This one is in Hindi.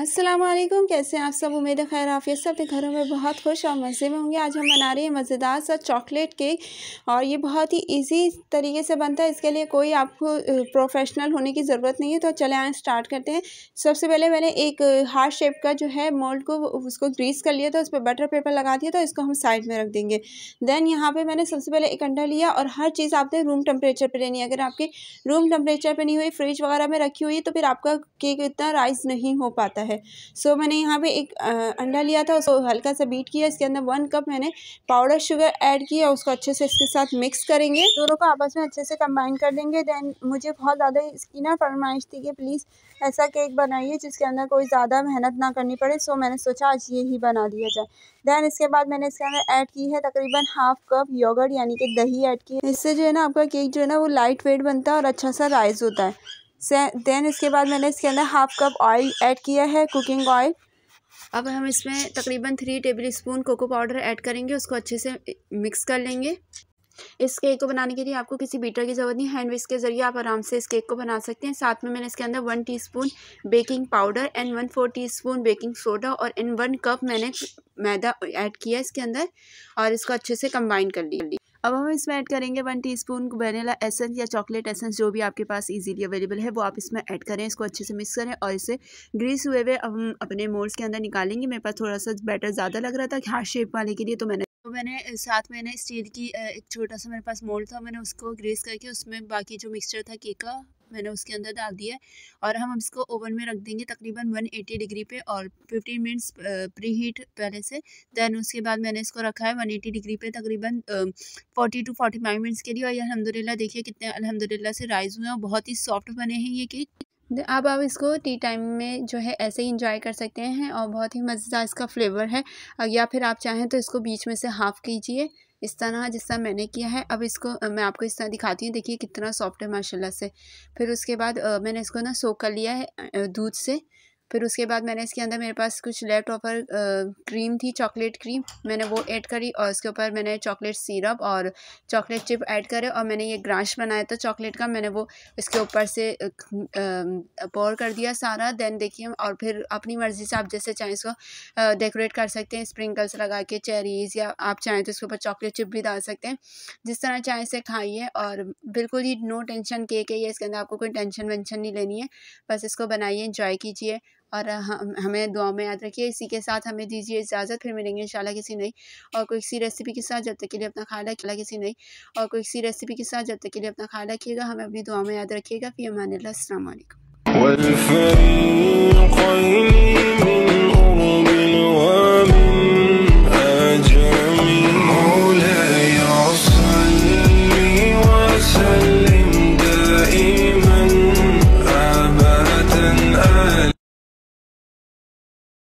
असलम कैसे हैं आप सब उम्मीद है खैर आफियत सब अपने घरों में बहुत खुश और मज़े में होंगे आज हम बना रहे हैं मज़ेदार सा चॉकलेट केक और ये बहुत ही इजी तरीके से बनता है इसके लिए कोई आपको प्रोफेशनल होने की ज़रूरत नहीं है तो चले आए स्टार्ट करते हैं सबसे पहले मैंने एक हार्ट शेप का जो है मोल्ड को उसको ग्रीस कर लिया था उस पर बटर पेपर लगा दिया तो इसको हम साइड में रख देंगे देन यहाँ पर मैंने सबसे पहले एक अंडा लिया और हर चीज़ आपने रूम टेम्परेचर पर लेनी है अगर आपकी रूम टेम्परेचर पर नहीं हुई फ्रिज वगैरह में रखी हुई तो फिर आपका केक इतना राइस नहीं हो पाता है सो so, मैंने यहाँ पे एक आ, अंडा लिया था उसको हल्का सा बीट किया इसके अंदर वन कप मैंने पाउडर शुगर ऐड किया उसको अच्छे से इसके साथ मिक्स करेंगे दोनों को आपस में अच्छे से कंबाइन कर देंगे देन मुझे बहुत ज़्यादा इसकी ना फरमाइश थी कि प्लीज़ ऐसा केक बनाइए जिसके अंदर कोई ज़्यादा मेहनत ना करनी पड़े सो so, मैंने सोचा आज ये ही बना दिया जाए देन इसके बाद मैंने इसके अंदर ऐड की है तकरीबन हाफ कप योगर्ट यानी कि दही ऐड की है इससे जो है ना आपका केक जो है ना वो लाइट वेट बनता है और अच्छा सा राइस होता है से देन इसके बाद मैंने इसके अंदर हाफ कप ऑयल ऐड किया है कुकिंग ऑयल अब हम इसमें तकरीबन three tablespoon cocoa powder add करेंगे उसको अच्छे से मिक्स कर लेंगे इस केक को बनाने के लिए आपको किसी बीटर की ज़रूरत नहीं हैंड विस्क के ज़रिए आप आराम से इस केक को बना सकते हैं साथ में मैंने इसके अंदर one teaspoon baking powder and one four teaspoon baking soda और इन वन कप मैंने मैदा ऐड किया इसके अंदर और इसको अच्छे से कंबाइन कर लिया अब हम इसमें ऐड करेंगे वन टीस्पून वेनिला एसेंस या चॉकलेट एसेंस जो भी आपके पास इजीली अवेलेबल है वो आप इसमें ऐड करें इसको अच्छे से मिक्स करें और इसे ग्रीस हुए हुए हम अपने मोल्स के अंदर निकालेंगे मेरे पास थोड़ा सा बैटर ज़्यादा लग रहा था हार्ट शेप वाले के लिए तो मैंने तो मैंने साथ में मैंने स्टील की एक छोटा सा मेरे पास मोल्ड था मैंने उसको ग्रेस करके उसमें बाकी जो मिक्सचर था केक का मैंने उसके अंदर डाल दिया और हम इसको ओवन में रख देंगे तकरीबन 180 डिग्री पे और 15 मिनट्स प्री हीट पहले से दैन उसके बाद मैंने इसको रखा है 180 डिग्री पे तकरीबन 40 टू 45 मिनट्स के लिए और ये अलहमदिल्ला देखिए कितने अलहमदिल्ला से राइज़ हुए हैं और बहुत ही सॉफ्ट बने हैं ये केक अब आप इसको टी टाइम में जो है ऐसे ही इंजॉय कर सकते हैं और बहुत ही मज़ेदार इसका फ्लेवर है या फिर आप चाहें तो इसको बीच में से हाफ़ कीजिए इस तरह जिस तरह मैंने किया है अब इसको मैं आपको इस तरह दिखाती हूँ देखिए कितना सॉफ्ट है माशाल्लाह से फिर उसके बाद मैंने इसको ना सो कर लिया है दूध से फिर उसके बाद मैंने इसके अंदर मेरे पास कुछ लेफ्ट ओवर क्रीम थी चॉकलेट क्रीम मैंने वो ऐड करी और उसके ऊपर मैंने चॉकलेट सिरप और चॉकलेट चिप ऐड करे और मैंने ये ग्राश बनाया था चॉकलेट का मैंने वो इसके ऊपर से पोर कर दिया सारा देन देखिए और फिर अपनी मर्ज़ी से आप जैसे चाहें इसको डेकोरेट कर सकते हैं स्प्रिंकल्स लगा के चेरीज़ या आप चाहें तो इसके ऊपर चॉकलेट चिप भी डाल सकते हैं जिस तरह चाहें इसे खाइए और बिल्कुल ही नो टेंशन केक है इसके अंदर आपको कोई टेंशन वेंशन नहीं लेनी है बस इसको बनाइए इंजॉय कीजिए और हम हमें दुआ में याद रखिए इसी के साथ हमें दीजिए इजाज़त फिर मिलेंगे इन किसी नई और कोई सी रेसिपी के साथ जब तक के लिए अपना ख्याल रखिएगा किसी नई और कोई सी रेसिपी के साथ जब तक के लिए अपना ख्याल रखिएगा हमें अपनी दुआ में याद रखिएगा फिर हमारे अल्लाह अल्लाम